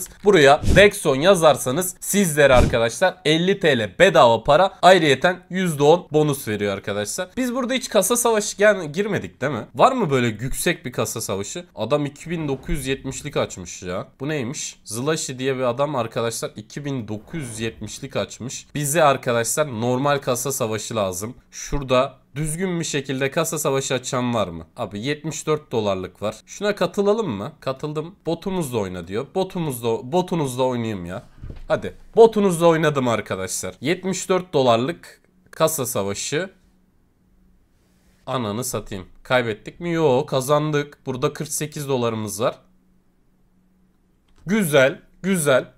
istiyorsanız buraya Rexon yazarsanız sizlere arkadaşlar 50 TL bedava para ayrıyeten %10 bonus veriyor arkadaşlar. Biz burada hiç kasa savaşı yani girmedik değil mi? Var mı böyle yüksek bir kasa savaşı? Adam 2970'lik açmış ya. Bu neymiş? Zlashi diye bir adam arkadaşlar 2970'lik açmış. Bize arkadaşlar normal kasa savaşı lazım. Şurada Düzgün bir şekilde kasa savaşı açan var mı? Abi 74 dolarlık var. Şuna katılalım mı? Katıldım. Botumuzla oyna diyor. Botumuzla, botunuzla oynayayım ya. Hadi. Botunuzla oynadım arkadaşlar. 74 dolarlık kasa savaşı. Ananı satayım. Kaybettik mi? Yok kazandık. Burada 48 dolarımız var. Güzel. Güzel.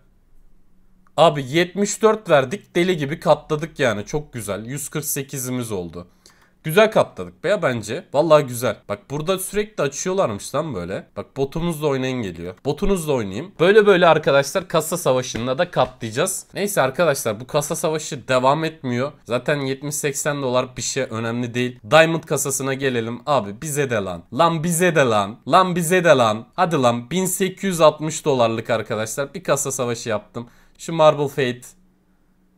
Abi 74 verdik. Deli gibi katladık yani. Çok güzel. 148'imiz oldu. Güzel katladık be bence. Vallahi güzel. Bak burada sürekli açıyorlarmış lan böyle. Bak botumuzla oynayın geliyor. Botunuzla oynayayım. Böyle böyle arkadaşlar kasa savaşında da katlayacağız. Neyse arkadaşlar bu kasa savaşı devam etmiyor. Zaten 70-80 dolar bir şey önemli değil. Diamond kasasına gelelim. Abi bize de lan. Lan bize de lan. Lan bize de lan. Hadi lan 1860 dolarlık arkadaşlar bir kasa savaşı yaptım. Şu Marble Fate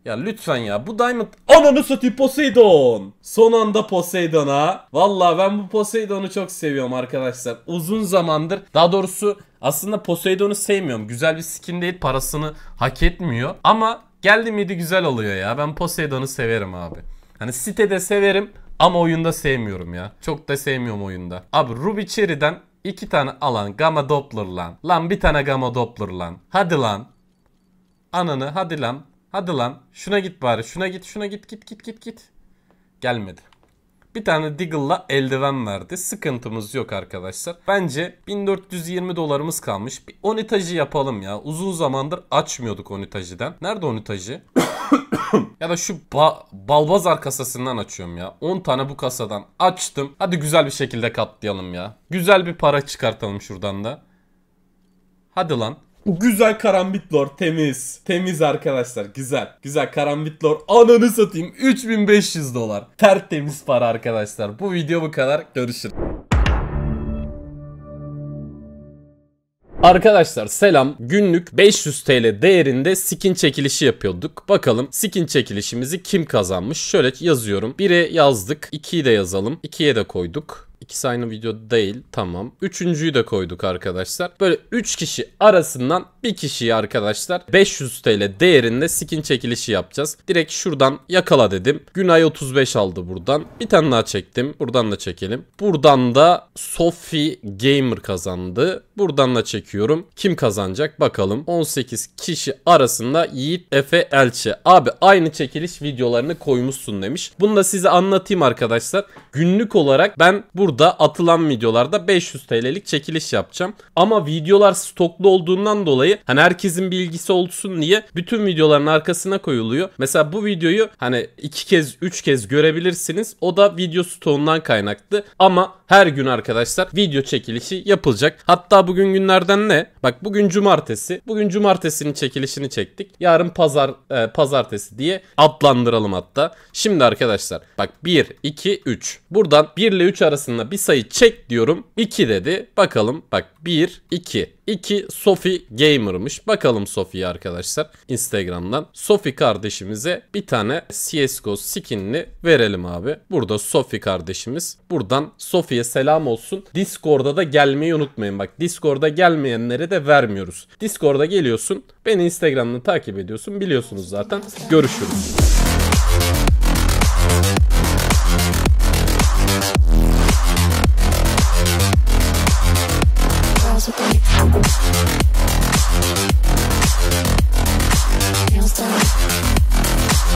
ya lütfen ya bu Diamond ananı satayım Poseidon. Son anda Poseidon'a. Valla ben bu Poseidon'u çok seviyorum arkadaşlar. Uzun zamandır daha doğrusu aslında Poseidon'u sevmiyorum. Güzel bir skin değil parasını hak etmiyor. Ama geldi miydi güzel oluyor ya. Ben Poseidon'u severim abi. Hani sitede severim ama oyunda sevmiyorum ya. Çok da sevmiyorum oyunda. Abi Ruby Cherry'den iki tane alan Gamma Doppler lan. Lan bir tane Gamma Doppler lan. Hadi lan. Ananı hadi lan. Hadi lan. Şuna git bari. Şuna git. Şuna git. Git git git git. Gelmedi. Bir tane Deagle'la eldiven verdi. Sıkıntımız yok arkadaşlar. Bence 1420 dolarımız kalmış. Bir onitajı yapalım ya. Uzun zamandır açmıyorduk onitajiden. Nerede onitajı? ya da şu ba balbazar kasasından açıyorum ya. 10 tane bu kasadan açtım. Hadi güzel bir şekilde katlayalım ya. Güzel bir para çıkartalım şuradan da. Hadi lan. Güzel karambitlor temiz. Temiz arkadaşlar güzel. Güzel karambitlor ananı satayım 3500 dolar. Tertemiz para arkadaşlar. Bu video bu kadar. Görüşürüz. Arkadaşlar selam. Günlük 500 TL değerinde skin çekilişi yapıyorduk. Bakalım skin çekilişimizi kim kazanmış? Şöyle yazıyorum. 1'e yazdık. 2'yi de yazalım. 2'ye de koyduk. İkisi aynı video değil. Tamam. Üçüncüyü de koyduk arkadaşlar. Böyle 3 kişi arasından bir kişiyi arkadaşlar 500 TL değerinde skin çekilişi yapacağız. Direkt şuradan yakala dedim. Günay 35 aldı buradan. Bir tane daha çektim. Buradan da çekelim. Buradan da Sophie Gamer kazandı. Buradan da çekiyorum. Kim kazanacak bakalım. 18 kişi arasında Yiğit Efe Elçi. Abi aynı çekiliş videolarını koymuşsun demiş. Bunu da size anlatayım arkadaşlar. Günlük olarak ben burada burada atılan videolarda 500 TL'lik çekiliş yapacağım. Ama videolar stoklu olduğundan dolayı hani herkesin bilgisi olsun diye bütün videoların arkasına koyuluyor. Mesela bu videoyu hani iki kez üç kez görebilirsiniz. O da video stoğundan kaynaklı. Ama her gün arkadaşlar video çekilişi yapılacak. Hatta bugün günlerden ne? Bak bugün cumartesi. Bugün cumartesinin çekilişini çektik. Yarın pazar e, pazartesi diye adlandıralım hatta. Şimdi arkadaşlar bak 1 2 3. Buradan 1 ile 3 arasında bir sayı çek diyorum. 2 dedi. Bakalım bak 1 2 2 Sofi Gamer'mış. Bakalım Sofi'yi arkadaşlar Instagram'dan. Sofi kardeşimize bir tane CSGO skinini verelim abi. Burada Sofi kardeşimiz. Buradan Sofi'ye selam olsun. Discord'a da gelmeyi unutmayın. Bak Discord'a gelmeyenlere de vermiyoruz. Discord'a geliyorsun. Beni Instagram'dan takip ediyorsun. Biliyorsunuz zaten. Görüşürüz. Thank Thank you.